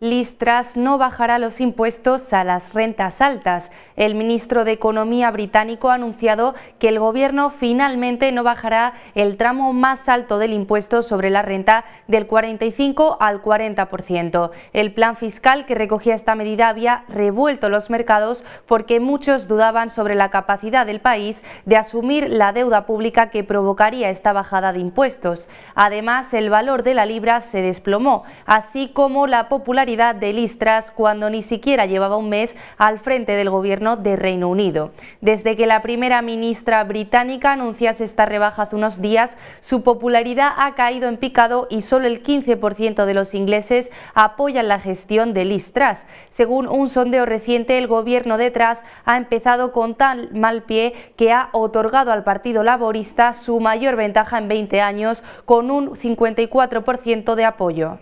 Listras no bajará los impuestos a las rentas altas. El ministro de Economía británico ha anunciado que el gobierno finalmente no bajará el tramo más alto del impuesto sobre la renta del 45 al 40%. El plan fiscal que recogía esta medida había revuelto los mercados porque muchos dudaban sobre la capacidad del país de asumir la deuda pública que provocaría esta bajada de impuestos. Además, el valor de la libra se desplomó, así como la popularidad de Listras cuando ni siquiera llevaba un mes al frente del gobierno de Reino Unido. Desde que la primera ministra británica anunciase esta rebaja hace unos días, su popularidad ha caído en picado y solo el 15% de los ingleses apoyan la gestión de Listras. Según un sondeo reciente, el gobierno detrás ha empezado con tal mal pie que ha otorgado al Partido Laborista su mayor ventaja en 20 años con un 54% de apoyo.